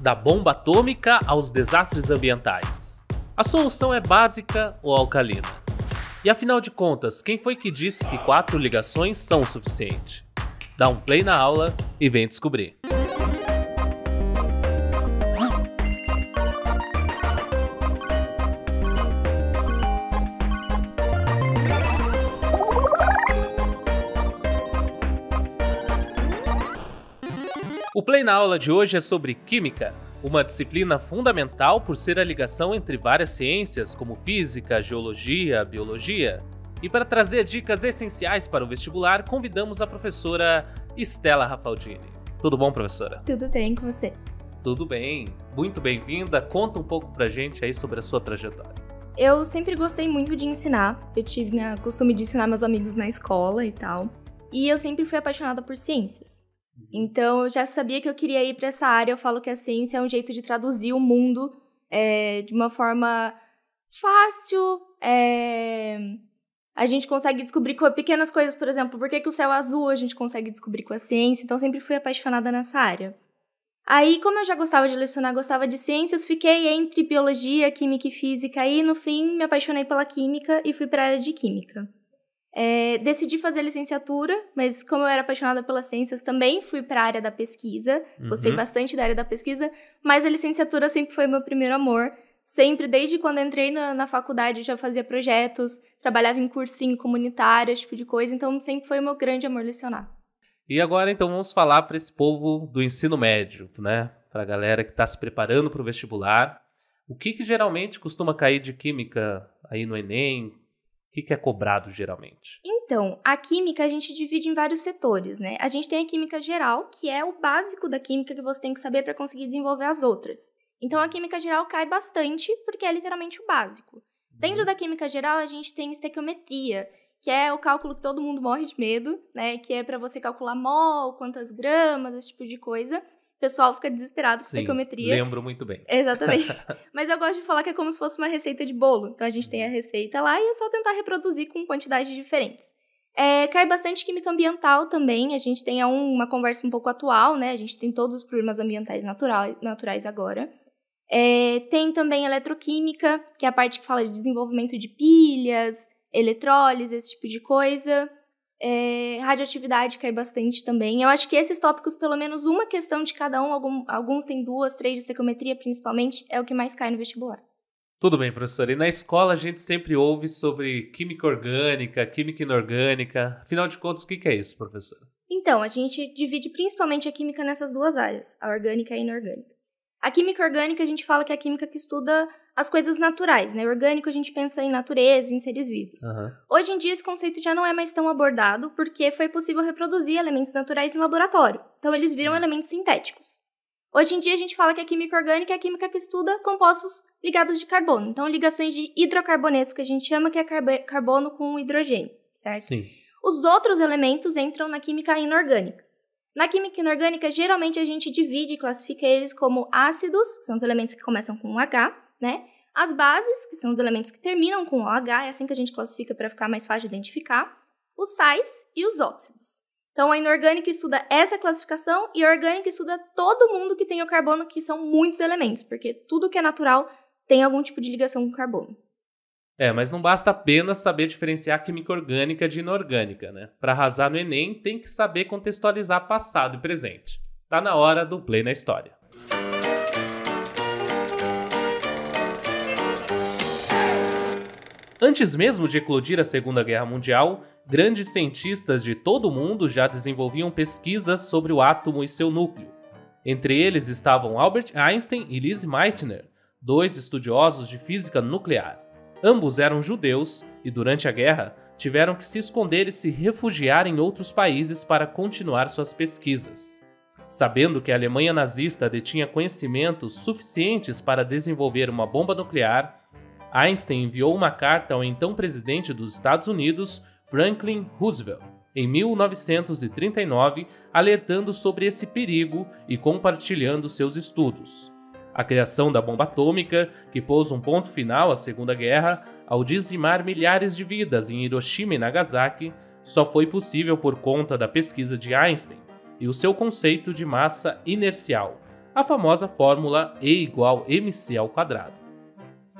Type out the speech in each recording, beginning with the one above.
Da bomba atômica aos desastres ambientais. A solução é básica ou alcalina? E afinal de contas, quem foi que disse que quatro ligações são o suficiente? Dá um play na aula e vem descobrir. Também na aula de hoje é sobre Química, uma disciplina fundamental por ser a ligação entre várias ciências como física, geologia, biologia. E para trazer dicas essenciais para o vestibular, convidamos a professora Estela Rafaldini. Tudo bom, professora? Tudo bem com você? Tudo bem. Muito bem-vinda. Conta um pouco pra gente aí sobre a sua trajetória. Eu sempre gostei muito de ensinar. Eu tive o costume de ensinar meus amigos na escola e tal. E eu sempre fui apaixonada por ciências. Então eu já sabia que eu queria ir para essa área. Eu falo que a ciência é um jeito de traduzir o mundo é, de uma forma fácil. É... A gente consegue descobrir pequenas coisas, por exemplo, por que, que o céu é azul a gente consegue descobrir com a ciência. Então sempre fui apaixonada nessa área. Aí, como eu já gostava de lecionar, gostava de ciências, fiquei entre biologia, química e física e no fim me apaixonei pela química e fui para a área de química. É, decidi fazer licenciatura, mas como eu era apaixonada pelas ciências, também fui para a área da pesquisa. Uhum. Gostei bastante da área da pesquisa, mas a licenciatura sempre foi meu primeiro amor. Sempre, desde quando entrei na, na faculdade, já fazia projetos, trabalhava em cursinho comunitário, esse tipo de coisa. Então, sempre foi o meu grande amor lecionar. E agora, então, vamos falar para esse povo do ensino médio, né? Para a galera que está se preparando para o vestibular. O que, que geralmente costuma cair de química aí no Enem? O que é cobrado geralmente? Então, a química a gente divide em vários setores, né? A gente tem a química geral, que é o básico da química que você tem que saber para conseguir desenvolver as outras. Então, a uhum. química geral cai bastante, porque é literalmente o básico. Dentro uhum. da química geral, a gente tem estequiometria, que é o cálculo que todo mundo morre de medo, né? Que é para você calcular mol, quantas gramas, esse tipo de coisa o pessoal fica desesperado com Sim, Lembro muito bem. Exatamente. Mas eu gosto de falar que é como se fosse uma receita de bolo. Então a gente tem a uhum. receita lá e é só tentar reproduzir com quantidades diferentes. É, cai bastante química ambiental também. A gente tem uma conversa um pouco atual, né? A gente tem todos os problemas ambientais natural, naturais agora. É, tem também eletroquímica, que é a parte que fala de desenvolvimento de pilhas, eletrólise, esse tipo de coisa. É, radioatividade cai bastante também. Eu acho que esses tópicos, pelo menos uma questão de cada um, algum, alguns têm duas, três de estequiometria principalmente, é o que mais cai no vestibular. Tudo bem, professora. E na escola a gente sempre ouve sobre química orgânica, química inorgânica. Afinal de contas, o que é isso, professora? Então, a gente divide principalmente a química nessas duas áreas, a orgânica e a inorgânica. A química orgânica, a gente fala que é a química que estuda as coisas naturais, né? O orgânico a gente pensa em natureza, em seres vivos. Uhum. Hoje em dia esse conceito já não é mais tão abordado porque foi possível reproduzir elementos naturais em laboratório. Então eles viram uhum. elementos sintéticos. Hoje em dia a gente fala que a é química orgânica é a química que estuda compostos ligados de carbono. Então ligações de hidrocarbonetos que a gente chama que é carbono com hidrogênio, certo? Sim. Os outros elementos entram na química inorgânica. Na química inorgânica, geralmente a gente divide e classifica eles como ácidos, que são os elementos que começam com H, né? As bases, que são os elementos que terminam com OH, é assim que a gente classifica para ficar mais fácil de identificar, os sais e os óxidos. Então, a inorgânica estuda essa classificação e a orgânica estuda todo mundo que tem o carbono, que são muitos elementos, porque tudo que é natural tem algum tipo de ligação com o carbono. É, mas não basta apenas saber diferenciar química orgânica de inorgânica, né? Para arrasar no Enem, tem que saber contextualizar passado e presente. Tá na hora do play na história. Antes mesmo de eclodir a Segunda Guerra Mundial, grandes cientistas de todo o mundo já desenvolviam pesquisas sobre o átomo e seu núcleo. Entre eles estavam Albert Einstein e Lise Meitner, dois estudiosos de física nuclear. Ambos eram judeus e, durante a guerra, tiveram que se esconder e se refugiar em outros países para continuar suas pesquisas. Sabendo que a Alemanha nazista detinha conhecimentos suficientes para desenvolver uma bomba nuclear, Einstein enviou uma carta ao então presidente dos Estados Unidos, Franklin Roosevelt, em 1939, alertando sobre esse perigo e compartilhando seus estudos. A criação da bomba atômica, que pôs um ponto final à Segunda Guerra ao dizimar milhares de vidas em Hiroshima e Nagasaki, só foi possível por conta da pesquisa de Einstein e o seu conceito de massa inercial, a famosa fórmula E igual mc ao quadrado.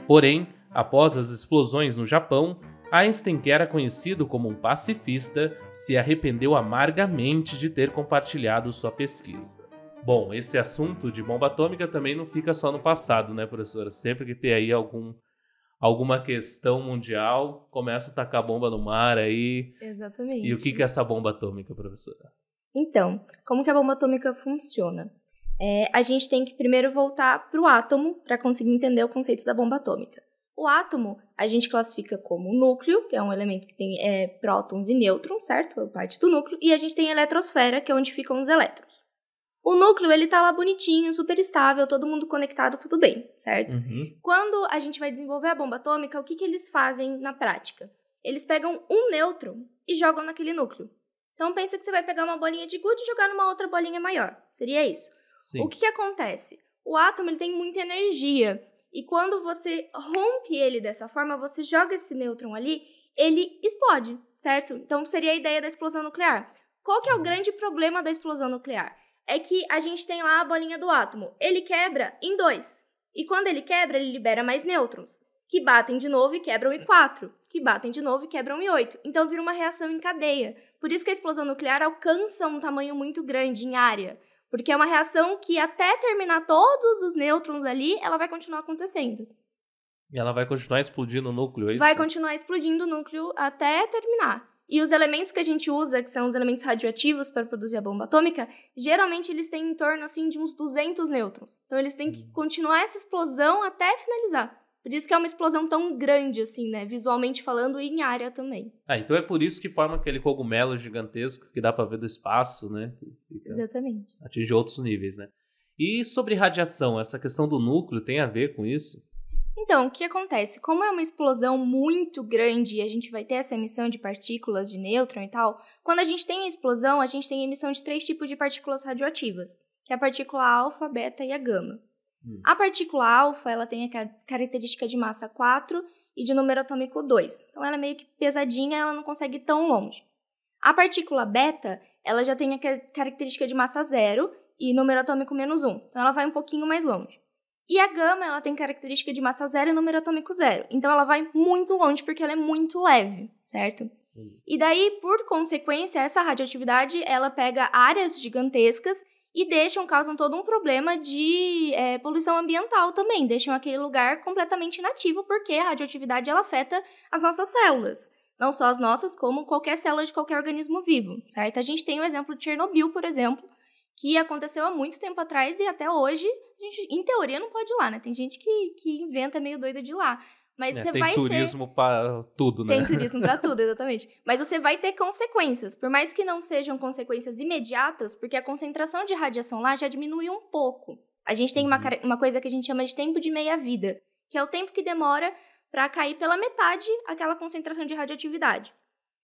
Porém, Após as explosões no Japão, Einstein, que era conhecido como um pacifista, se arrependeu amargamente de ter compartilhado sua pesquisa. Bom, esse assunto de bomba atômica também não fica só no passado, né, professora? Sempre que tem aí algum, alguma questão mundial, começa a tacar bomba no mar aí. Exatamente. E o que, é essa bomba atômica, professora? Então, como que a bomba atômica funciona? É, a gente tem que primeiro voltar para o átomo para conseguir entender o conceito da bomba atômica. O átomo a gente classifica como núcleo, que é um elemento que tem é, prótons e nêutrons, certo? É parte do núcleo. E a gente tem a eletrosfera, que é onde ficam os elétrons. O núcleo, ele tá lá bonitinho, super estável, todo mundo conectado, tudo bem, certo? Uhum. Quando a gente vai desenvolver a bomba atômica, o que, que eles fazem na prática? Eles pegam um nêutron e jogam naquele núcleo. Então, pensa que você vai pegar uma bolinha de gude e jogar numa outra bolinha maior. Seria isso. Sim. O que, que acontece? O átomo ele tem muita energia. E quando você rompe ele dessa forma, você joga esse nêutron ali, ele explode, certo? Então seria a ideia da explosão nuclear. Qual que é o uhum. grande problema da explosão nuclear? É que a gente tem lá a bolinha do átomo. Ele quebra em dois. E quando ele quebra, ele libera mais nêutrons, que batem de novo e quebram em quatro, que batem de novo e quebram em oito. Então vira uma reação em cadeia. Por isso que a explosão nuclear alcança um tamanho muito grande em área. Porque é uma reação que até terminar todos os nêutrons ali, ela vai continuar acontecendo. E ela vai continuar explodindo o núcleo, é isso? Vai continuar explodindo o núcleo até terminar. E os elementos que a gente usa, que são os elementos radioativos para produzir a bomba atômica, geralmente eles têm em torno assim de uns 200 nêutrons. Então eles têm que uhum. continuar essa explosão até finalizar. Por isso que é uma explosão tão grande, assim, né? Visualmente falando e em área também. Ah, então é por isso que forma aquele cogumelo gigantesco que dá para ver do espaço, né? Fica, Exatamente. Atinge outros níveis, né? E sobre radiação, essa questão do núcleo tem a ver com isso? Então, o que acontece? Como é uma explosão muito grande e a gente vai ter essa emissão de partículas de nêutron e tal, quando a gente tem a explosão, a gente tem a emissão de três tipos de partículas radioativas, que é a partícula alfa, beta e a gama. Hum. A partícula alfa, ela tem a característica de massa 4 e de número atômico 2. Então ela é meio que pesadinha, ela não consegue ir tão longe. A partícula beta, ela já tem a característica de massa 0 e número atômico menos 1. Então ela vai um pouquinho mais longe. E a gama, ela tem característica de massa 0 e número atômico 0. Então ela vai muito longe porque ela é muito leve, certo? Hum. E daí, por consequência, essa radioatividade, ela pega áreas gigantescas e deixam, causam todo um problema de é, poluição ambiental também, deixam aquele lugar completamente inativo, porque a radioatividade ela afeta as nossas células, não só as nossas, como qualquer célula de qualquer organismo vivo, certo? A gente tem o exemplo de Chernobyl, por exemplo, que aconteceu há muito tempo atrás e até hoje, a gente, em teoria, não pode ir lá, né? Tem gente que, que inventa meio doida de ir lá. Mas é, você tem vai turismo ter... para tudo, né? Tem turismo para tudo, exatamente. Mas você vai ter consequências, por mais que não sejam consequências imediatas, porque a concentração de radiação lá já diminuiu um pouco. A gente tem uma, uhum. uma coisa que a gente chama de tempo de meia-vida, que é o tempo que demora para cair pela metade aquela concentração de radioatividade.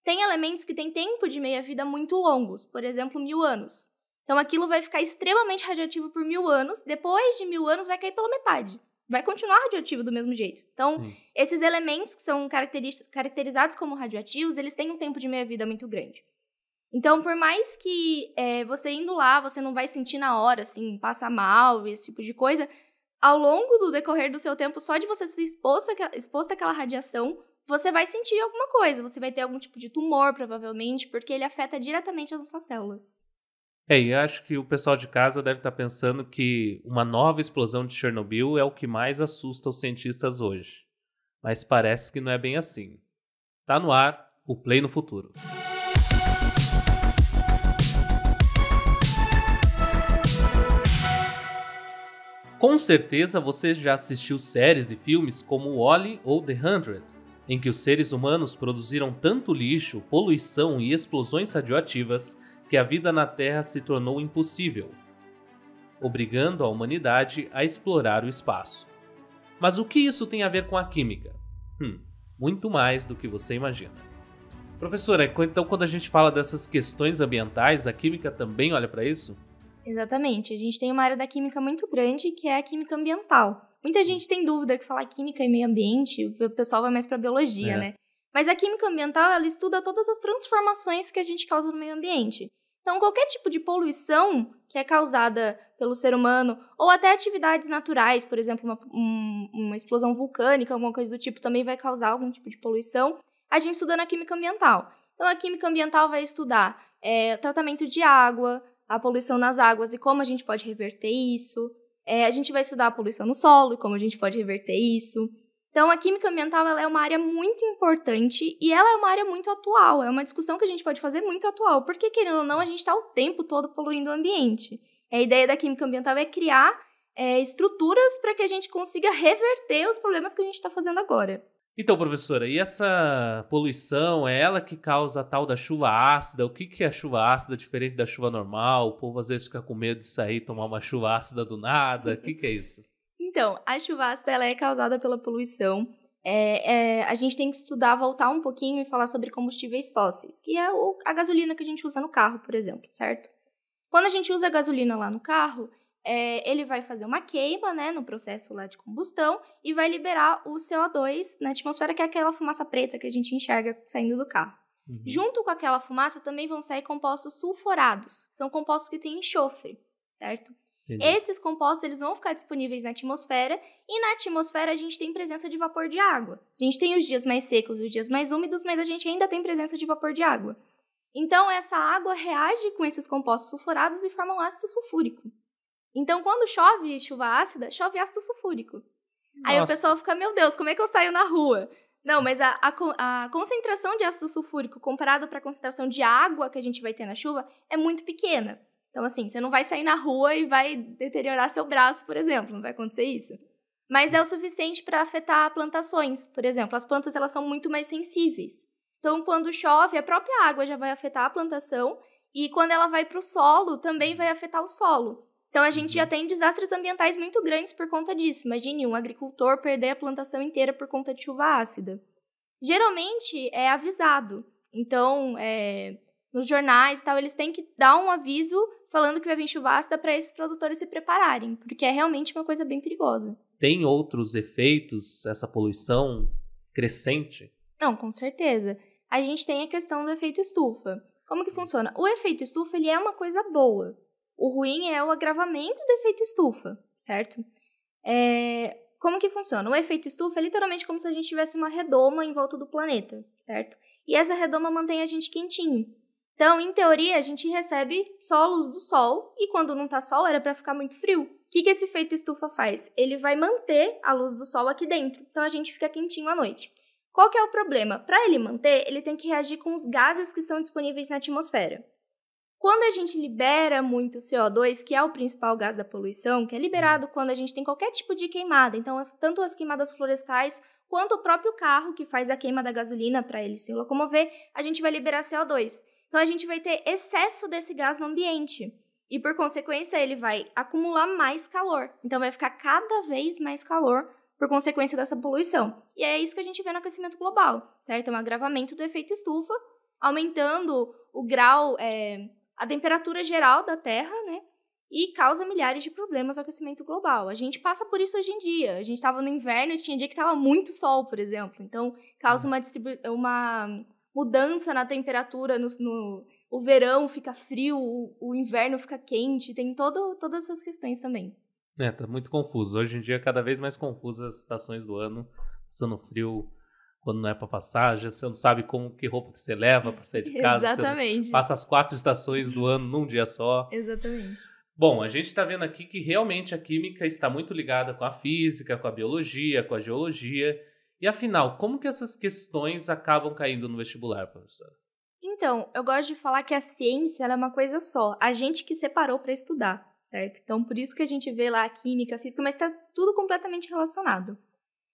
Tem elementos que têm tempo de meia-vida muito longos, por exemplo, mil anos. Então aquilo vai ficar extremamente radioativo por mil anos, depois de mil anos vai cair pela metade vai continuar radioativo do mesmo jeito. Então, Sim. esses elementos que são caracterizados como radioativos, eles têm um tempo de meia-vida muito grande. Então, por mais que é, você indo lá, você não vai sentir na hora, assim, passar mal, esse tipo de coisa, ao longo do decorrer do seu tempo, só de você ser exposto, àquela, exposto àquela radiação, você vai sentir alguma coisa. Você vai ter algum tipo de tumor, provavelmente, porque ele afeta diretamente as nossas células. É, e acho que o pessoal de casa deve estar tá pensando que uma nova explosão de Chernobyl é o que mais assusta os cientistas hoje. Mas parece que não é bem assim. Tá no ar o Play no Futuro. Com certeza você já assistiu séries e filmes como Wally ou The Hundred, em que os seres humanos produziram tanto lixo, poluição e explosões radioativas que a vida na Terra se tornou impossível, obrigando a humanidade a explorar o espaço. Mas o que isso tem a ver com a química? Hum, muito mais do que você imagina. Professora, então quando a gente fala dessas questões ambientais, a química também olha para isso? Exatamente. A gente tem uma área da química muito grande que é a química ambiental. Muita hum. gente tem dúvida que falar química e meio ambiente, o pessoal vai mais para biologia, é. né? Mas a química ambiental, ela estuda todas as transformações que a gente causa no meio ambiente. Então, qualquer tipo de poluição que é causada pelo ser humano, ou até atividades naturais, por exemplo, uma, um, uma explosão vulcânica, alguma coisa do tipo, também vai causar algum tipo de poluição, a gente estuda na química ambiental. Então, a química ambiental vai estudar é, tratamento de água, a poluição nas águas e como a gente pode reverter isso. É, a gente vai estudar a poluição no solo e como a gente pode reverter isso. Então, a química ambiental é uma área muito importante e ela é uma área muito atual. É uma discussão que a gente pode fazer muito atual, porque, querendo ou não, a gente está o tempo todo poluindo o ambiente. A ideia da química ambiental é criar é, estruturas para que a gente consiga reverter os problemas que a gente está fazendo agora. Então, professora, e essa poluição é ela que causa a tal da chuva ácida? O que, que é a chuva ácida diferente da chuva normal? O povo às vezes fica com medo de sair e tomar uma chuva ácida do nada. O que, que é isso? Então, a chuvasca ela é causada pela poluição. É, é, a gente tem que estudar, voltar um pouquinho e falar sobre combustíveis fósseis, que é o, a gasolina que a gente usa no carro, por exemplo, certo? Quando a gente usa a gasolina lá no carro, é, ele vai fazer uma queima, né, no processo lá de combustão e vai liberar o CO2 na atmosfera, que é aquela fumaça preta que a gente enxerga saindo do carro. Uhum. Junto com aquela fumaça também vão sair compostos sulfurados, são compostos que têm enxofre, certo? Entendi. Esses compostos eles vão ficar disponíveis na atmosfera e na atmosfera a gente tem presença de vapor de água. A gente tem os dias mais secos, os dias mais úmidos, mas a gente ainda tem presença de vapor de água. Então essa água reage com esses compostos sulfurados e forma um ácido sulfúrico. Então quando chove chuva ácida, chove ácido sulfúrico. Nossa. Aí o pessoal fica, meu Deus, como é que eu saio na rua? Não, mas a, a, a concentração de ácido sulfúrico comparado para a concentração de água que a gente vai ter na chuva é muito pequena. Então, assim, você não vai sair na rua e vai deteriorar seu braço, por exemplo, não vai acontecer isso. Mas é o suficiente para afetar plantações, por exemplo. As plantas elas são muito mais sensíveis. Então, quando chove, a própria água já vai afetar a plantação e quando ela vai para o solo, também vai afetar o solo. Então, a gente já uhum. tem desastres ambientais muito grandes por conta disso. Imagine um agricultor perder a plantação inteira por conta de chuva ácida. Geralmente é avisado. Então, é, nos jornais e tal, eles têm que dar um aviso falando que vai vir ácida para esses produtores se prepararem, porque é realmente uma coisa bem perigosa. Tem outros efeitos essa poluição crescente? Não, com certeza. A gente tem a questão do efeito estufa. Como que hum. funciona? O efeito estufa ele é uma coisa boa. O ruim é o agravamento do efeito estufa, certo? É... Como que funciona? O efeito estufa é literalmente como se a gente tivesse uma redoma em volta do planeta, certo? E essa redoma mantém a gente quentinho. Então, em teoria, a gente recebe só a luz do sol e quando não tá sol era para ficar muito frio. O que, que esse efeito estufa faz? Ele vai manter a luz do sol aqui dentro, então a gente fica quentinho à noite. Qual que é o problema? Para ele manter, ele tem que reagir com os gases que estão disponíveis na atmosfera. Quando a gente libera muito CO2, que é o principal gás da poluição, que é liberado quando a gente tem qualquer tipo de queimada, então as, tanto as queimadas florestais quanto o próprio carro que faz a queima da gasolina para ele se locomover, a gente vai liberar CO2. Então a gente vai ter excesso desse gás no ambiente. E por consequência, ele vai acumular mais calor. Então vai ficar cada vez mais calor por consequência dessa poluição. E é isso que a gente vê no aquecimento global, certo? É um agravamento do efeito estufa, aumentando o grau, é, a temperatura geral da Terra, né? E causa milhares de problemas no aquecimento global. A gente passa por isso hoje em dia. A gente estava no inverno e tinha dia que estava muito sol, por exemplo. Então, causa uhum. uma, uma mudança na temperatura, no, no o verão fica frio, o, o, inverno fica quente, tem todo, todas essas questões também. É, tá muito confuso. Hoje em dia, cada vez mais confuso as estações do ano, passando frio quando não é para passar, já você não sabe como que roupa que você leva para sair de casa. Exatamente. passa as quatro estações do ano num dia só. Exatamente. Bom, a gente está vendo aqui que realmente a química está muito ligada com a física, com a biologia, com a geologia e afinal, como que essas questões acabam caindo no vestibular, professora? Então, eu gosto de falar que a ciência é uma coisa só, a gente que separou para estudar, certo? Então, por isso que a gente vê lá a química, a física, mas está tudo completamente relacionado.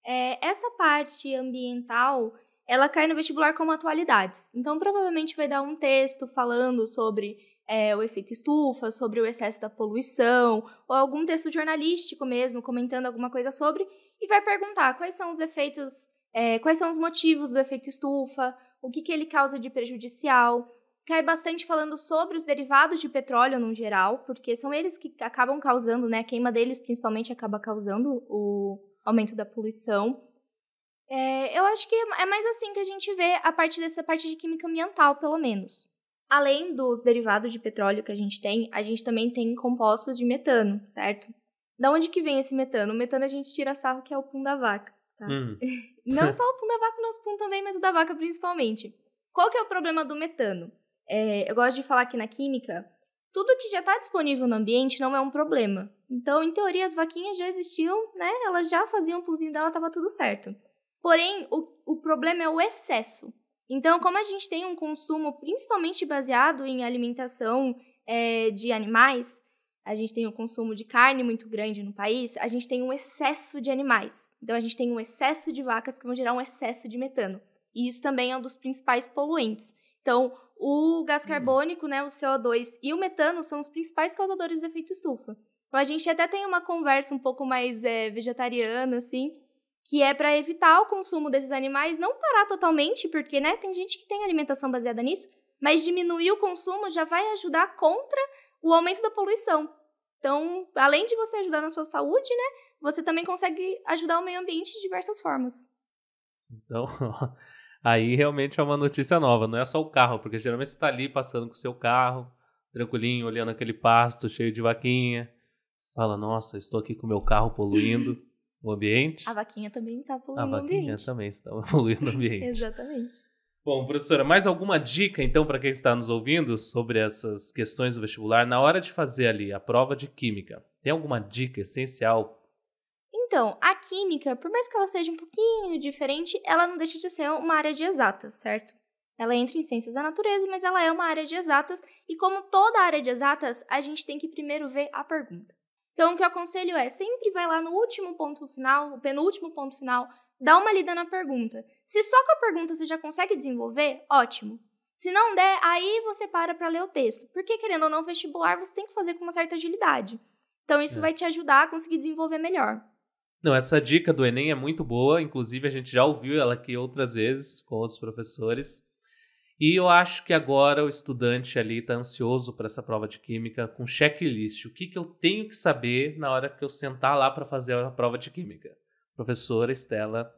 É, essa parte ambiental, ela cai no vestibular como atualidades. Então, provavelmente vai dar um texto falando sobre é, o efeito estufa, sobre o excesso da poluição, ou algum texto jornalístico mesmo, comentando alguma coisa sobre, e vai perguntar quais são os efeitos, é, quais são os motivos do efeito estufa, o que, que ele causa de prejudicial. Cai bastante falando sobre os derivados de petróleo no geral, porque são eles que acabam causando, né? A queima deles principalmente acaba causando o aumento da poluição. É, eu acho que é mais assim que a gente vê a partir dessa parte de química ambiental, pelo menos. Além dos derivados de petróleo que a gente tem, a gente também tem compostos de metano, certo? Da onde que vem esse metano? O metano a gente tira sarro que é o pum da vaca, tá? Hum. Não só o pum da vaca, o nosso pum também, mas o da vaca principalmente. Qual que é o problema do metano? É, eu gosto de falar que na química, tudo que já está disponível no ambiente não é um problema. Então, em teoria, as vaquinhas já existiam, né? Elas já faziam o pulzinho dela, estava tudo certo. Porém, o, o problema é o excesso. Então, como a gente tem um consumo principalmente baseado em alimentação é, de animais, a gente tem um consumo de carne muito grande no país, a gente tem um excesso de animais. Então, a gente tem um excesso de vacas que vão gerar um excesso de metano. E isso também é um dos principais poluentes. Então, o gás uhum. carbônico, né, o CO2 e o metano são os principais causadores do efeito estufa. Então, a gente até tem uma conversa um pouco mais é, vegetariana, assim, que é para evitar o consumo desses animais, não parar totalmente, porque, né, tem gente que tem alimentação baseada nisso, mas diminuir o consumo já vai ajudar contra o aumento da poluição. Então, além de você ajudar na sua saúde, né, você também consegue ajudar o meio ambiente de diversas formas. Então, aí realmente é uma notícia nova, não é só o carro, porque geralmente você está ali passando com o seu carro, tranquilinho, olhando aquele pasto cheio de vaquinha, fala, nossa, estou aqui com o meu carro poluindo o ambiente. A vaquinha também está poluindo o ambiente. A vaquinha também está poluindo o ambiente. Exatamente. Bom, professora, mais alguma dica então para quem está nos ouvindo sobre essas questões do vestibular na hora de fazer ali a prova de química? Tem alguma dica essencial? Então, a química, por mais que ela seja um pouquinho diferente, ela não deixa de ser uma área de exatas, certo? Ela entra em ciências da natureza, mas ela é uma área de exatas e como toda área de exatas, a gente tem que primeiro ver a pergunta. Então, o que eu aconselho é, sempre vai lá no último ponto final, o penúltimo ponto final, dá uma lida na pergunta. Se só com a pergunta você já consegue desenvolver, ótimo. Se não der, aí você para para ler o texto. Porque, querendo ou não, vestibular você tem que fazer com uma certa agilidade. Então, isso é. vai te ajudar a conseguir desenvolver melhor. Não, essa dica do Enem é muito boa. Inclusive, a gente já ouviu ela aqui outras vezes com outros professores. E eu acho que agora o estudante ali está ansioso para essa prova de química com checklist. O que, que eu tenho que saber na hora que eu sentar lá para fazer a prova de química? Professora Estela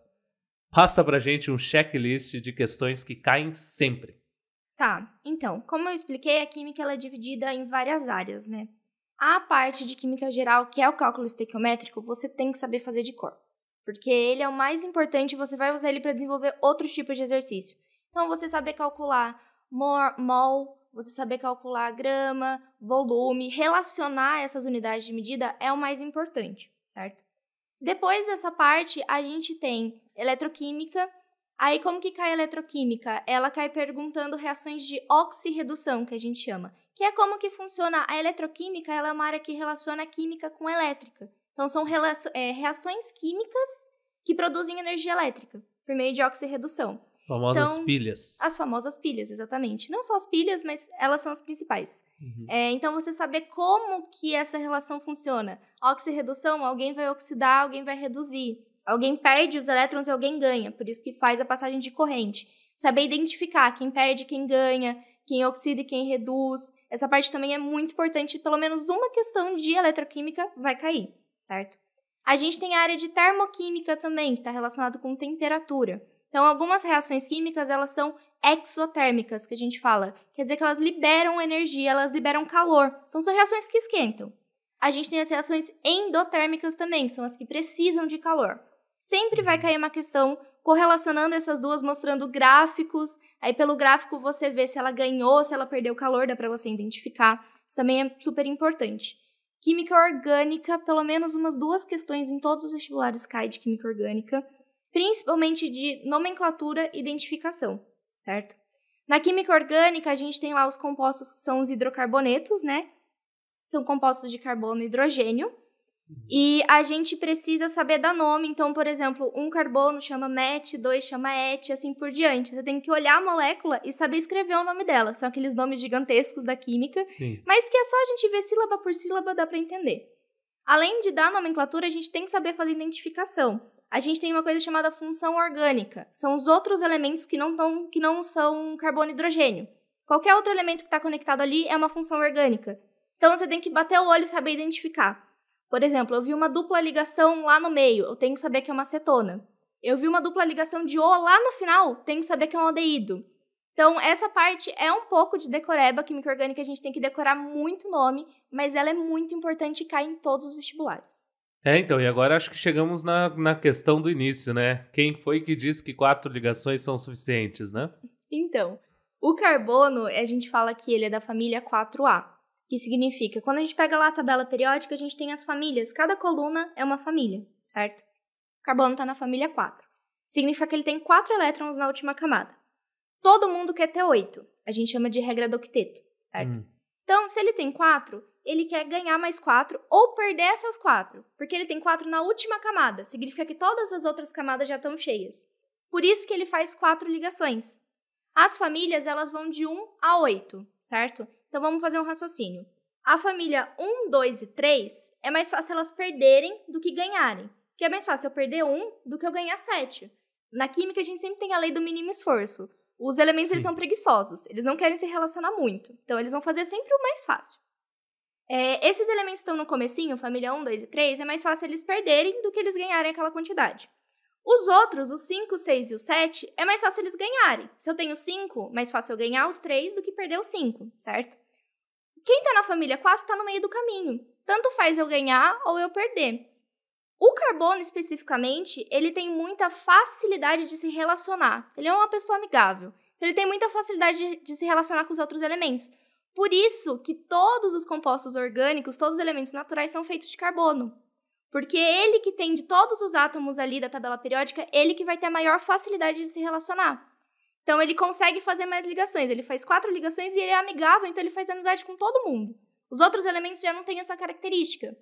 passa pra gente um checklist de questões que caem sempre. Tá, então, como eu expliquei, a química ela é dividida em várias áreas, né? A parte de química geral, que é o cálculo estequiométrico, você tem que saber fazer de cor. Porque ele é o mais importante, você vai usar ele para desenvolver outros tipos de exercício. Então, você saber calcular mol, você saber calcular grama, volume, relacionar essas unidades de medida é o mais importante, certo? Depois dessa parte, a gente tem eletroquímica. Aí, como que cai a eletroquímica? Ela cai perguntando reações de oxirredução, que a gente chama. Que é como que funciona a eletroquímica, ela é uma área que relaciona química com elétrica. Então, são é, reações químicas que produzem energia elétrica, por meio de oxirredução. Famosas então, pilhas. As famosas pilhas, exatamente. Não só as pilhas, mas elas são as principais. Uhum. É, então, você saber como que essa relação funciona. Oxirredução, alguém vai oxidar, alguém vai reduzir. Alguém perde os elétrons e alguém ganha. Por isso que faz a passagem de corrente. Saber identificar quem perde, quem ganha, quem oxida e quem reduz. Essa parte também é muito importante. Pelo menos uma questão de eletroquímica vai cair, certo? A gente tem a área de termoquímica também, que está relacionado com temperatura. Então, algumas reações químicas, elas são exotérmicas, que a gente fala. Quer dizer que elas liberam energia, elas liberam calor. Então, são reações que esquentam. A gente tem as reações endotérmicas também, que são as que precisam de calor. Sempre vai uhum. cair uma questão correlacionando essas duas, mostrando gráficos. Aí, pelo gráfico, você vê se ela ganhou, se ela perdeu calor, dá para você identificar. Isso também é super importante. Química orgânica, pelo menos umas duas questões em todos os vestibulares cai de química orgânica principalmente de nomenclatura e identificação, certo? Na química orgânica, a gente tem lá os compostos que são os hidrocarbonetos, né? São compostos de carbono e hidrogênio. Uhum. E a gente precisa saber dar nome. Então, por exemplo, um carbono chama met, dois chama et, assim por diante. Você tem que olhar a molécula e saber escrever o nome dela. São aqueles nomes gigantescos da química, Sim. mas que é só a gente ver sílaba por sílaba, dá para entender. Além de dar nomenclatura, a gente tem que saber fazer identificação a gente tem uma coisa chamada função orgânica. São os outros elementos que não, tão, que não são carbono e hidrogênio. Qualquer outro elemento que está conectado ali é uma função orgânica. Então você tem que bater o olho e saber identificar. Por exemplo, eu vi uma dupla ligação lá no meio, eu tenho que saber que é uma acetona. Eu vi uma dupla ligação de O lá no final, tenho que saber que é um aldeído. Então, essa parte é um pouco de decoreba, química orgânica a gente tem que decorar muito nome, mas ela é muito importante e cai em todos os vestibulares. É, então, e agora acho que chegamos na, na questão do início, né? Quem foi que disse que quatro ligações são suficientes, né? Então, o carbono, a gente fala que ele é da família 4A, que significa, quando a gente pega lá a tabela periódica, a gente tem as famílias, cada coluna é uma família, certo? O carbono está na família 4. Significa que ele tem quatro elétrons na última camada. Todo mundo quer ter oito. A gente chama de regra do octeto, certo? Hum. Então, se ele tem quatro, ele quer ganhar mais quatro ou perder essas quatro, porque ele tem quatro na última camada, significa que todas as outras camadas já estão cheias. Por isso que ele faz quatro ligações. As famílias, elas vão de 1 a 8, certo? Então vamos fazer um raciocínio. A família 1, 2 e 3 é mais fácil elas perderem do que ganharem. Porque é mais fácil eu perder um do que eu ganhar sete. Na química, a gente sempre tem a lei do mínimo esforço. Os elementos, eles são preguiçosos. Eles não querem se relacionar muito. Então, eles vão fazer sempre o mais fácil. É, esses elementos estão no comecinho, família 1, 2 e 3, é mais fácil eles perderem do que eles ganharem aquela quantidade. Os outros, os 5, 6 e o 7, é mais fácil eles ganharem. Se eu tenho 5, mais fácil eu ganhar os 3 do que perder os 5, certo? Quem está na família 4 está no meio do caminho. Tanto faz eu ganhar ou eu perder. O carbono, especificamente, ele tem muita facilidade de se relacionar. Ele é uma pessoa amigável. Ele tem muita facilidade de, se relacionar com os outros elementos. Por isso que todos os compostos orgânicos, todos os elementos naturais são feitos de carbono. Porque ele que tem de todos os átomos ali da tabela periódica, ele que vai ter a maior facilidade de se relacionar. Então ele consegue fazer mais ligações. Ele faz quatro ligações e ele é amigável, então ele faz amizade com todo mundo. Os outros elementos já não têm essa característica.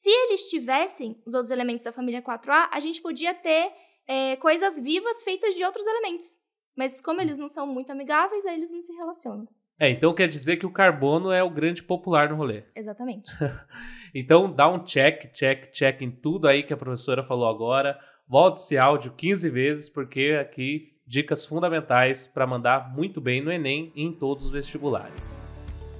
Se eles tivessem os outros elementos da família 4A, a gente podia ter é, coisas vivas feitas de outros elementos. Mas como eles não são muito amigáveis, aí eles não se relacionam. É, então quer dizer que o carbono é o grande popular no rolê. Exatamente. então dá um check, check, check em tudo aí que a professora falou agora. Volte esse áudio 15 vezes, porque aqui dicas fundamentais para mandar muito bem no Enem e em todos os vestibulares.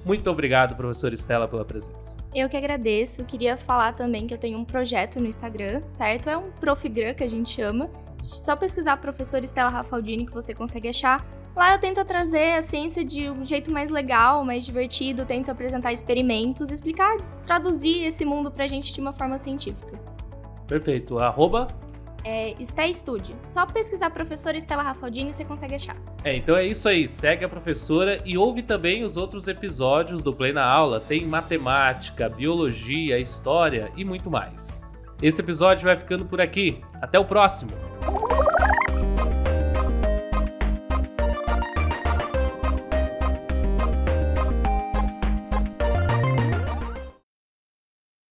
Muito obrigado, professora Estela, pela presença. Eu que agradeço. Queria falar também que eu tenho um projeto no Instagram, certo? É um Profgram que a gente chama. Só pesquisar a professora Estela Rafaldini que você consegue achar. Lá eu tento trazer a ciência de um jeito mais legal, mais divertido, tento apresentar experimentos, explicar, traduzir esse mundo pra gente de uma forma científica. Perfeito. Arroba é Sté Estude. Só pesquisar professora Estela Rafaldini você consegue achar. É, então é isso aí. Segue a professora e ouve também os outros episódios do Play na Aula. Tem matemática, biologia, história e muito mais. Esse episódio vai ficando por aqui. Até o próximo!